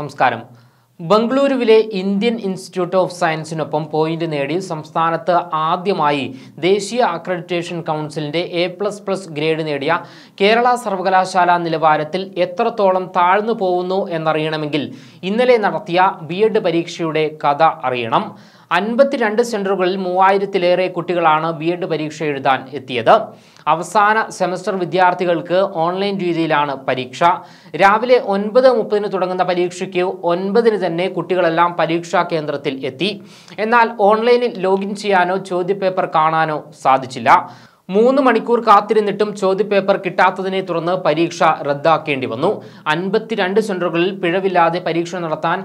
നമസ്കാരം ബംഗളൂരുവിലെ Indian institute of സയൻസിനൊപ്പം പോയിന്റ് നേടി സംസ്ഥാനത്ത് ആദ്യമായി ദേശീയ അക്രഡിറ്റേഷൻ കൗൺസിലിൻ്റെ എ പ്ലസ് പ്ലസ് ഗ്രേഡ് നേടിയ കേരള സർവകലാശാല നിലവാരത്തിൽ എത്രത്തോളം താഴ്ന്നു പോകുന്നു എന്നറിയണമെങ്കിൽ ഇന്നലെ നടത്തിയ ബി പരീക്ഷയുടെ കഥ അറിയണം അൻപത്തിരണ്ട് സെൻറ്ററുകളിൽ മൂവായിരത്തിലേറെ കുട്ടികളാണ് ബി എഡ് പരീക്ഷ എഴുതാൻ എത്തിയത് അവസാന സെമസ്റ്റർ വിദ്യാർത്ഥികൾക്ക് ഓൺലൈൻ രീതിയിലാണ് പരീക്ഷ രാവിലെ ഒൻപത് മുപ്പതിന് തുടങ്ങുന്ന പരീക്ഷയ്ക്ക് ഒൻപതിന് തന്നെ കുട്ടികളെല്ലാം പരീക്ഷാ കേന്ദ്രത്തിൽ എത്തി എന്നാൽ ഓൺലൈനിൽ ലോഗിൻ ചെയ്യാനോ ചോദ്യപേപ്പർ കാണാനോ സാധിച്ചില്ല മൂന്ന് മണിക്കൂർ കാത്തിരുന്നിട്ടും ചോദ്യപേപ്പർ കിട്ടാത്തതിനെ തുടർന്ന് പരീക്ഷ റദ്ദാക്കേണ്ടി വന്നു അൻപത്തിരണ്ട് സെൻറ്ററുകളിൽ പിഴവില്ലാതെ പരീക്ഷ നടത്താൻ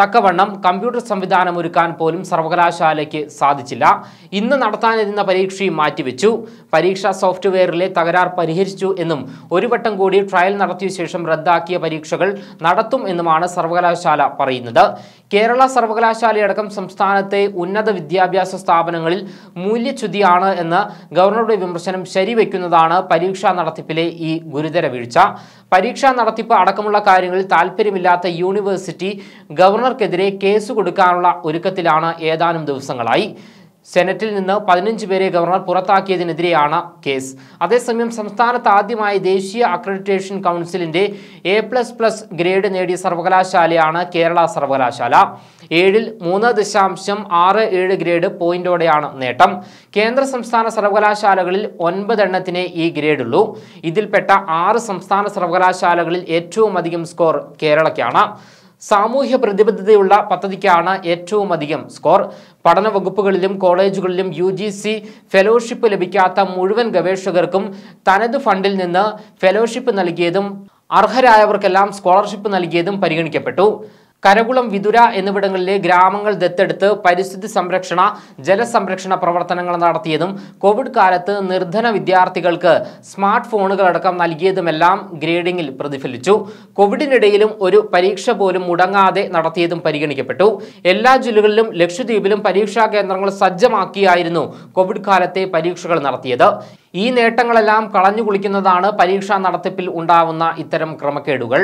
തക്കവണ്ണം കമ്പ്യൂട്ടർ സംവിധാനം ഒരുക്കാൻ പോലും സർവകലാശാലയ്ക്ക് സാധിച്ചില്ല ഇന്ന് നടത്താനിരുന്ന പരീക്ഷയും മാറ്റിവെച്ചു പരീക്ഷാ സോഫ്റ്റ്വെയറിലെ തകരാർ പരിഹരിച്ചു എന്നും ഒരു വട്ടം കൂടി ട്രയൽ നടത്തിയ ശേഷം റദ്ദാക്കിയ പരീക്ഷകൾ നടത്തും എന്നുമാണ് സർവകലാശാല പറയുന്നത് കേരള സർവകലാശാലയടക്കം സംസ്ഥാനത്തെ ഉന്നത വിദ്യാഭ്യാസ സ്ഥാപനങ്ങളിൽ മൂല്യച്യുതിയാണ് എന്ന് ഗവർണറുടെ വിമർശനം ശരിവെക്കുന്നതാണ് പരീക്ഷാ നടത്തിപ്പിലെ ഈ ഗുരുതര വീഴ്ച പരീക്ഷാ നടത്തിപ്പ് അടക്കമുള്ള കാര്യങ്ങളിൽ താൽപ്പര്യമില്ലാത്ത യൂണിവേഴ്സിറ്റി ഗവർണർ ഗവർണർക്കെതിരെ കേസ് കൊടുക്കാനുള്ള ഒരുക്കത്തിലാണ് ഏതാനും ദിവസങ്ങളായി സെനറ്റിൽ നിന്ന് പതിനഞ്ച് പേരെ ഗവർണർ പുറത്താക്കിയതിനെതിരെയാണ് കേസ് അതേസമയം സംസ്ഥാനത്ത് ആദ്യമായി ദേശീയ അക്രഡിറ്റേഷൻ കൗൺസിലിന്റെ എ പ്ലസ് പ്ലസ് ഗ്രേഡ് നേടിയ സർവകലാശാലയാണ് കേരള സർവകലാശാല ഏഴിൽ മൂന്ന് ദശാംശം ആറ് ഏഴ് ഗ്രേഡ് പോയിന്റോടെയാണ് നേട്ടം കേന്ദ്ര സംസ്ഥാന സർവകലാശാലകളിൽ ഒൻപതെണ്ണത്തിനെ ഈ ഗ്രേഡുള്ളൂ ഇതിൽപ്പെട്ട ആറ് സംസ്ഥാന സർവകലാശാലകളിൽ ഏറ്റവും അധികം സ്കോർ കേരളയ്ക്കാണ് സാമൂഹ്യ പ്രതിബദ്ധതയുള്ള പദ്ധതിക്കാണ് ഏറ്റവും അധികം സ്കോർ പഠന വകുപ്പുകളിലും കോളേജുകളിലും യു ജി സി ഫെലോഷിപ്പ് ലഭിക്കാത്ത മുഴുവൻ ഗവേഷകർക്കും തനത് ഫണ്ടിൽ നിന്ന് ഫെലോഷിപ്പ് നൽകിയതും അർഹരായവർക്കെല്ലാം സ്കോളർഷിപ്പ് നൽകിയതും പരിഗണിക്കപ്പെട്ടു കരകുളം വിതുര എന്നിവിടങ്ങളിലെ ഗ്രാമങ്ങൾ ദത്തെടുത്ത് പരിസ്ഥിതി സംരക്ഷണ ജലസംരക്ഷണ പ്രവർത്തനങ്ങൾ നടത്തിയതും കോവിഡ് കാലത്ത് നിർധന വിദ്യാർത്ഥികൾക്ക് സ്മാർട്ട് ഫോണുകൾ അടക്കം നൽകിയതുമെല്ലാം ഗ്രേഡിംഗിൽ പ്രതിഫലിച്ചു കോവിഡിനിടയിലും ഒരു പരീക്ഷ പോലും മുടങ്ങാതെ നടത്തിയതും പരിഗണിക്കപ്പെട്ടു എല്ലാ ജില്ലകളിലും ലക്ഷദ്വീപിലും പരീക്ഷാ കേന്ദ്രങ്ങൾ സജ്ജമാക്കിയായിരുന്നു കോവിഡ് കാലത്തെ പരീക്ഷകൾ നടത്തിയത് ഈ നേട്ടങ്ങളെല്ലാം കളഞ്ഞു കുളിക്കുന്നതാണ് പരീക്ഷാ നടത്തിപ്പിൽ ഉണ്ടാവുന്ന ഇത്തരം ക്രമക്കേടുകൾ